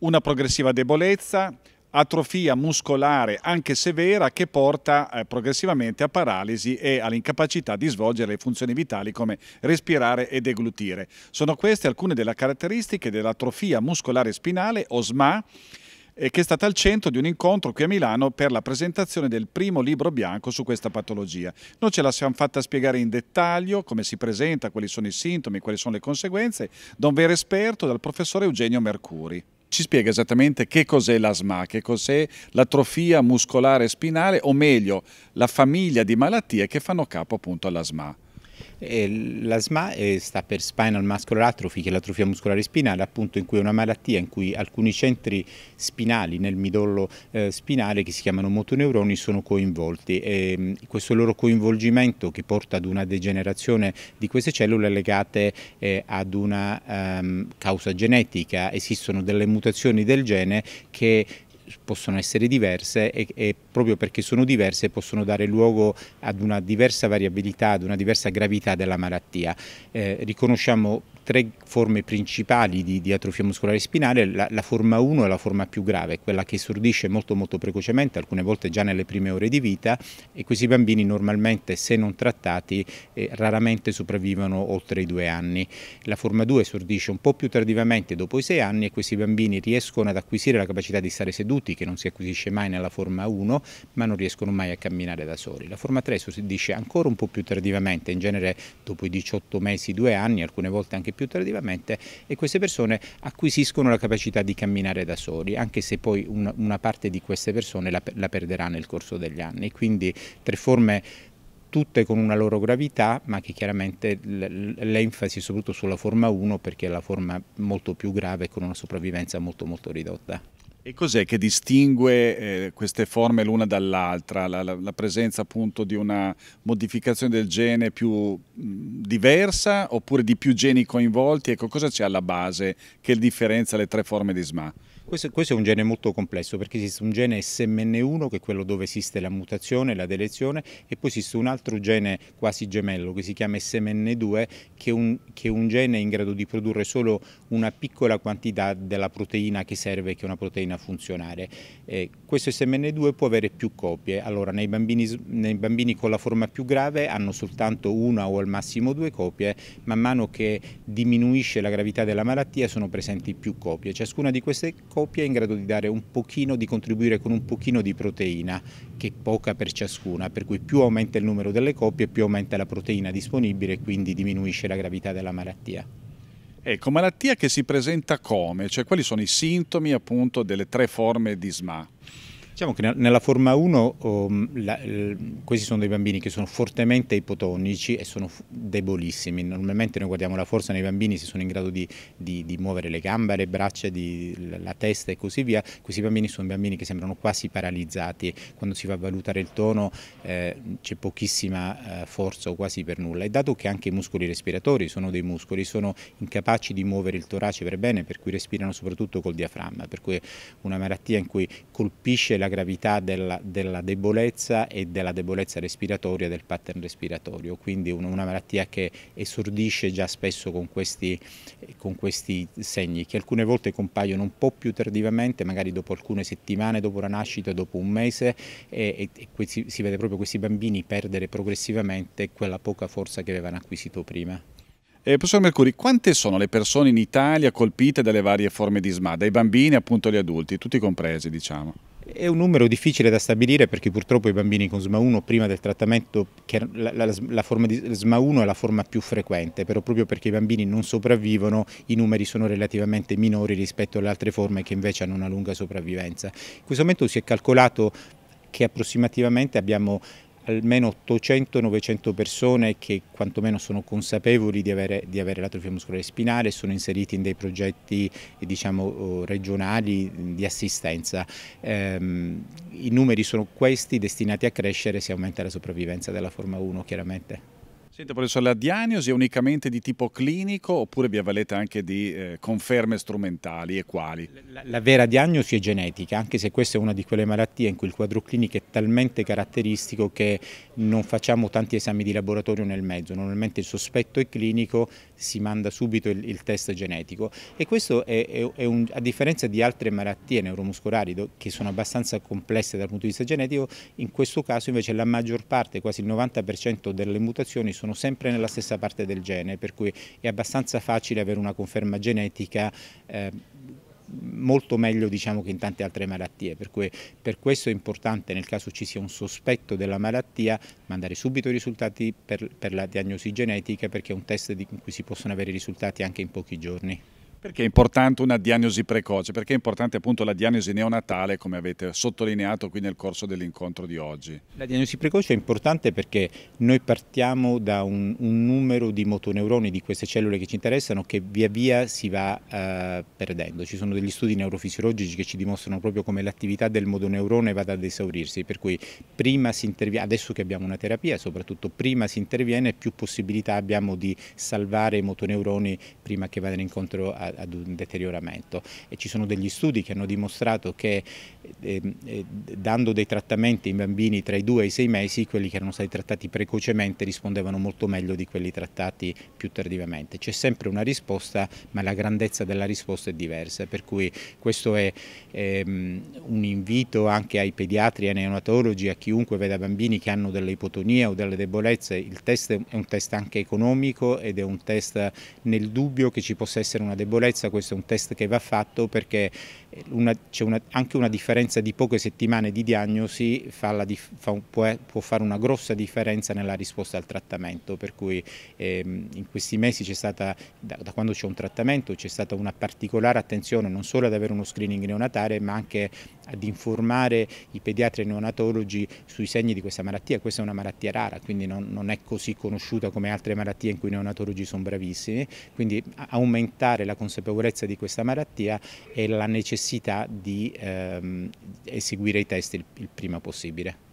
una progressiva debolezza, atrofia muscolare anche severa che porta eh, progressivamente a paralisi e all'incapacità di svolgere le funzioni vitali come respirare e deglutire. Sono queste alcune delle caratteristiche dell'atrofia muscolare spinale o SMA eh, che è stata al centro di un incontro qui a Milano per la presentazione del primo libro bianco su questa patologia. Noi ce la siamo fatta spiegare in dettaglio come si presenta, quali sono i sintomi, quali sono le conseguenze, da un vero esperto, dal professore Eugenio Mercuri ci spiega esattamente che cos'è l'asma, che cos'è l'atrofia muscolare spinale o meglio la famiglia di malattie che fanno capo appunto all'asma. L'ASMA eh, sta per Spinal Muscular Atrophy, che è l'atrofia muscolare spinale, appunto in cui è una malattia in cui alcuni centri spinali nel midollo eh, spinale, che si chiamano motoneuroni, sono coinvolti. E mm, questo loro coinvolgimento che porta ad una degenerazione di queste cellule legate eh, ad una ehm, causa genetica. Esistono delle mutazioni del gene che possono essere diverse e, e, proprio perché sono diverse possono dare luogo ad una diversa variabilità, ad una diversa gravità della malattia. Eh, riconosciamo tre forme principali di, di atrofia muscolare spinale, la, la forma 1 è la forma più grave, quella che esordisce molto molto precocemente, alcune volte già nelle prime ore di vita e questi bambini normalmente se non trattati eh, raramente sopravvivono oltre i due anni. La forma 2 esordisce un po' più tardivamente dopo i sei anni e questi bambini riescono ad acquisire la capacità di stare seduti cresciuti che non si acquisisce mai nella forma 1 ma non riescono mai a camminare da soli. La forma 3 si dice ancora un po' più tardivamente, in genere dopo i 18 mesi, 2 anni, alcune volte anche più tardivamente e queste persone acquisiscono la capacità di camminare da soli anche se poi una, una parte di queste persone la, la perderà nel corso degli anni. Quindi tre forme tutte con una loro gravità, ma che chiaramente l'enfasi soprattutto sulla forma 1 perché è la forma molto più grave con una sopravvivenza molto molto ridotta. E cos'è che distingue eh, queste forme l'una dall'altra? La, la, la, presenza appunto di una modificazione del gene più mh, diversa oppure di più geni coinvolti? Ecco, cosa c'è alla base che differenzia le tre forme di SMA? Questo, questo, è un gene molto complesso perché esiste un gene SMN1 che è quello dove esiste la mutazione, la delezione e poi esiste un altro gene quasi gemello che si chiama SMN2 che è un, che è un gene in grado di produrre solo una piccola quantità della proteina che serve che è una proteina funzionale. Eh, questo SMN2 può avere più copie, allora nei bambini, nei bambini con la forma più grave hanno soltanto una o al massimo due copie, man mano che diminuisce la gravità della malattia sono presenti più copie. Ciascuna di queste copie coppia è in grado di dare un pochino, di contribuire con un pochino di proteina, che è poca per ciascuna, per cui più aumenta il numero delle coppie, più aumenta la proteina disponibile e quindi diminuisce la gravità della malattia. Ecco, malattia che si presenta come? Cioè quali sono i sintomi appunto delle tre forme di SMA? Diciamo che nella forma 1 um, questi sono dei bambini che sono fortemente ipotonici e sono debolissimi. Normalmente noi guardiamo la forza nei bambini se sono in grado di, di, di muovere le gambe, le braccia, di, la testa e così via. Questi bambini sono bambini che sembrano quasi paralizzati. Quando si va a valutare il tono eh, c'è pochissima eh, forza o quasi per nulla. E dato che anche i muscoli respiratori sono dei muscoli, sono incapaci di muovere il torace per bene, per cui respirano soprattutto col diaframma, per cui è una malattia in cui colpisce la della gravità della, della, debolezza e della debolezza respiratoria, del pattern respiratorio, quindi una, una malattia che esordisce già spesso con questi, con questi, segni che alcune volte compaiono un po' più tardivamente, magari dopo alcune settimane, dopo la nascita, dopo un mese e, e questi, si vede proprio questi bambini perdere progressivamente quella poca forza che avevano acquisito prima. Eh, professor Mercuri, quante sono le persone in Italia colpite dalle varie forme di SMA, dai bambini appunto agli adulti, tutti compresi diciamo? È un numero difficile da stabilire perché purtroppo i bambini con SMA 1 prima del trattamento, la, la, la, forma di SMA 1 è la forma più frequente, però proprio perché i bambini non sopravvivono i numeri sono relativamente minori rispetto alle altre forme che invece hanno una lunga sopravvivenza. In questo momento si è calcolato che approssimativamente abbiamo almeno 800-900 persone che quantomeno sono consapevoli di avere, di avere l'atrofia muscolare spinale e sono inseriti in dei progetti diciamo, regionali di assistenza. Ehm, I numeri sono questi destinati a crescere se aumenta la sopravvivenza della Forma 1 chiaramente. Senta professore, la diagnosi è unicamente di tipo clinico oppure vi avvalete anche di eh, conferme strumentali e quali? La, la, vera diagnosi è genetica, anche se questa è una di quelle malattie in cui il quadro clinico è talmente caratteristico che non facciamo tanti esami di laboratorio nel mezzo, normalmente il sospetto è clinico si manda subito il, il test genetico e questo è, è, è un, a differenza di altre malattie neuromuscolari che sono abbastanza complesse dal punto di vista genetico, in questo caso invece la maggior parte, quasi il 90% delle mutazioni sono sempre nella stessa parte del gene, per cui è abbastanza facile avere una conferma genetica eh, molto meglio diciamo, che in tante altre malattie, per, cui, per questo è importante nel caso ci sia un sospetto della malattia mandare subito i risultati per, per la diagnosi genetica perché è un test in cui si possono avere risultati anche in pochi giorni. Perché è importante una diagnosi precoce? Perché è importante appunto la diagnosi neonatale, come avete sottolineato qui nel corso dell'incontro di oggi? La diagnosi precoce è importante perché noi partiamo da un, un, numero di motoneuroni, di queste cellule che ci interessano, che via via si va eh, perdendo. Ci sono degli studi neurofisiologici che ci dimostrano proprio come l'attività del motoneurone vada ad esaurirsi, per cui prima si interviene, adesso che abbiamo una terapia, soprattutto prima si interviene, più possibilità abbiamo di salvare i motoneuroni prima che vadano incontro a ad un deterioramento e ci sono degli studi che hanno dimostrato che eh, eh, dando dei trattamenti in bambini tra i 2 e i 6 mesi quelli che erano stati trattati precocemente rispondevano molto meglio di quelli trattati più tardivamente. C'è sempre una risposta ma la grandezza della risposta è diversa per cui questo è ehm, un invito anche ai pediatri, ai neonatologi, a chiunque veda bambini che hanno delle ipotonie o delle debolezze, il test è un test anche economico ed è un test nel dubbio che ci possa essere una debolezza consapevolezza questo è un test che va fatto perché eh, c'è anche una differenza di poche settimane di diagnosi fa la, fa, può, eh, può, fare una grossa differenza nella risposta al trattamento, per cui ehm, in questi mesi c'è stata, da, da quando c'è un trattamento, c'è stata una particolare attenzione non solo ad avere uno screening neonatale ma anche ad informare i pediatri e neonatologi sui segni di questa malattia. Questa è una malattia rara, quindi non, non è così conosciuta come altre malattie in cui i neonatologi sono bravissimi, quindi aumentare la consapevolezza consapevolezza di questa malattia e la necessità di ehm, eseguire i test il, il prima possibile.